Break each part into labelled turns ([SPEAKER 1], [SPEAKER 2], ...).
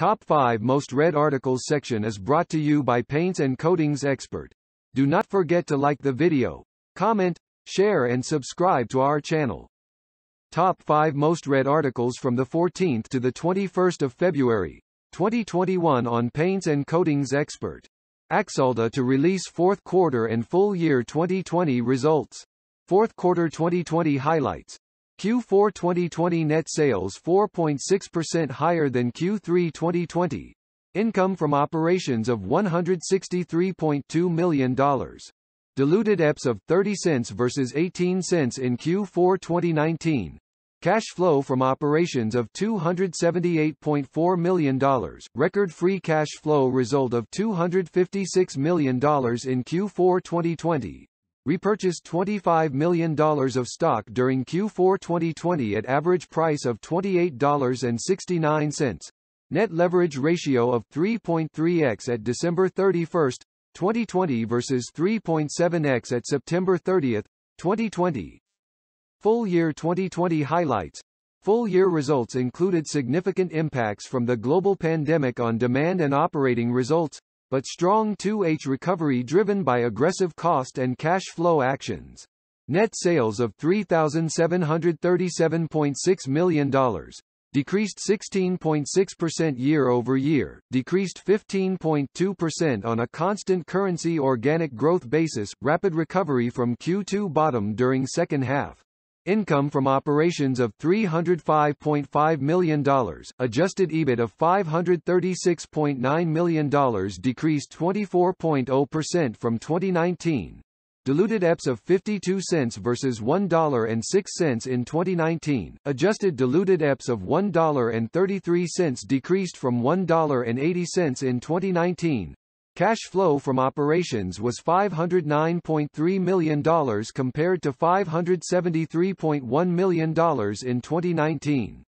[SPEAKER 1] Top 5 Most Read Articles section is brought to you by Paints and Coatings Expert. Do not forget to like the video, comment, share and subscribe to our channel. Top 5 Most Read Articles from the 14th to the 21st of February, 2021 on Paints and Coatings Expert. Axalta to release fourth quarter and full year 2020 results. Fourth quarter 2020 highlights. Q4 2020 net sales 4.6% higher than Q3 2020. Income from operations of $163.2 million. Diluted EPS of 30 cents versus 18 cents in Q4 2019. Cash flow from operations of $278.4 million, record free cash flow result of $256 million in Q4 2020 repurchased $25 million of stock during Q4 2020 at average price of $28.69, net leverage ratio of 3.3x at December 31, 2020 versus 3.7x at September 30, 2020. Full year 2020 highlights Full year results included significant impacts from the global pandemic on demand and operating results, but strong 2H recovery driven by aggressive cost and cash flow actions. Net sales of $3,737.6 million, decreased 16.6% year-over-year, decreased 15.2% on a constant currency organic growth basis, rapid recovery from Q2 bottom during second half income from operations of $305.5 million, adjusted EBIT of $536.9 million decreased 24.0% from 2019. Diluted EPS of 52 cents versus $1.06 in 2019. Adjusted diluted EPS of $1.33 decreased from $1.80 in 2019. Cash flow from operations was $509.3 million compared to $573.1 million in 2019.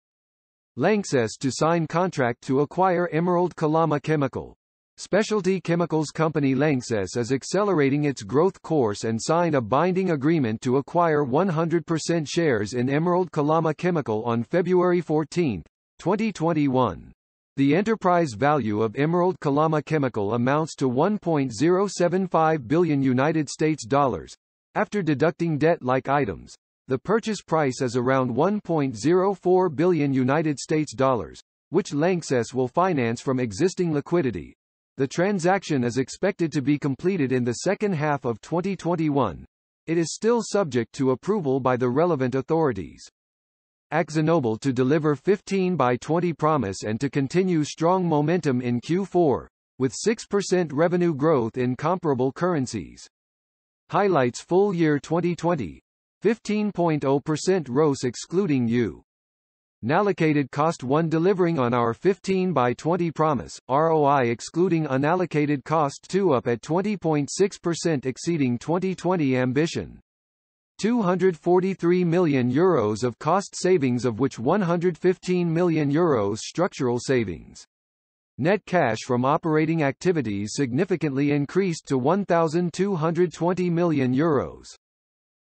[SPEAKER 1] Lanxess to sign contract to acquire Emerald Kalama Chemical. Specialty chemicals company Lanxess is accelerating its growth course and signed a binding agreement to acquire 100% shares in Emerald Kalama Chemical on February 14, 2021. The enterprise value of Emerald Kalama Chemical amounts to 1.075 billion United States dollars. After deducting debt-like items, the purchase price is around 1.04 billion United States dollars, which Lanxess will finance from existing liquidity. The transaction is expected to be completed in the second half of 2021. It is still subject to approval by the relevant authorities. AkzoNobel to deliver 15 by 20 promise and to continue strong momentum in Q4, with 6% revenue growth in comparable currencies. Highlights full year 2020, 15.0% ROS excluding U. Nallocated cost 1 delivering on our 15 by 20 promise, ROI excluding unallocated cost 2 up at 20.6% exceeding 2020 ambition. 243 million euros of cost savings of which 115 million euros structural savings. Net cash from operating activities significantly increased to 1,220 million euros.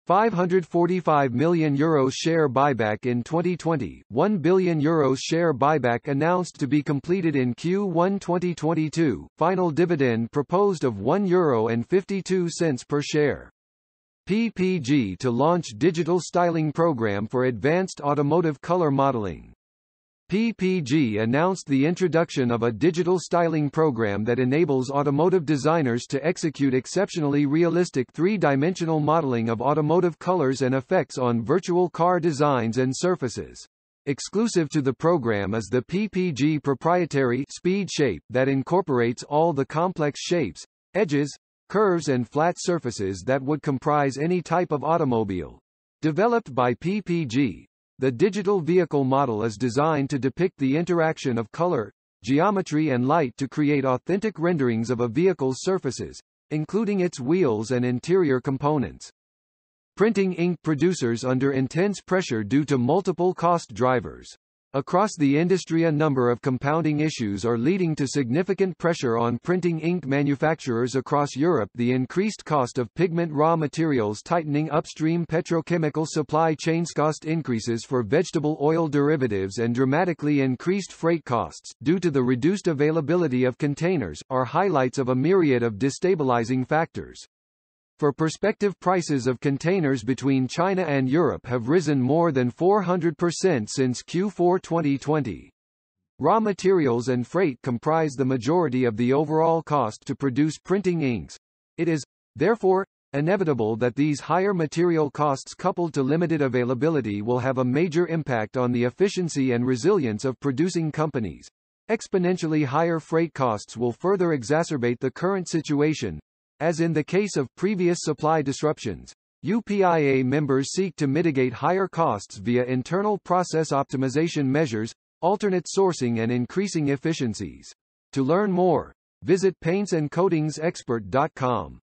[SPEAKER 1] 545 million euros share buyback in 2020, 1 billion euros share buyback announced to be completed in Q1 2022, final dividend proposed of €1.52 per share. PPG to launch digital styling program for advanced automotive color modeling. PPG announced the introduction of a digital styling program that enables automotive designers to execute exceptionally realistic three-dimensional modeling of automotive colors and effects on virtual car designs and surfaces. Exclusive to the program is the PPG proprietary speed shape that incorporates all the complex shapes, edges, curves and flat surfaces that would comprise any type of automobile. Developed by PPG, the digital vehicle model is designed to depict the interaction of color, geometry and light to create authentic renderings of a vehicle's surfaces, including its wheels and interior components. Printing ink producers under intense pressure due to multiple cost drivers. Across the industry a number of compounding issues are leading to significant pressure on printing ink manufacturers across Europe the increased cost of pigment raw materials tightening upstream petrochemical supply chains cost increases for vegetable oil derivatives and dramatically increased freight costs, due to the reduced availability of containers, are highlights of a myriad of destabilizing factors for prospective prices of containers between China and Europe have risen more than 400% since Q4 2020. Raw materials and freight comprise the majority of the overall cost to produce printing inks. It is, therefore, inevitable that these higher material costs coupled to limited availability will have a major impact on the efficiency and resilience of producing companies. Exponentially higher freight costs will further exacerbate the current situation, as in the case of previous supply disruptions, UPIA members seek to mitigate higher costs via internal process optimization measures, alternate sourcing and increasing efficiencies. To learn more, visit paintsandcoatingsexpert.com.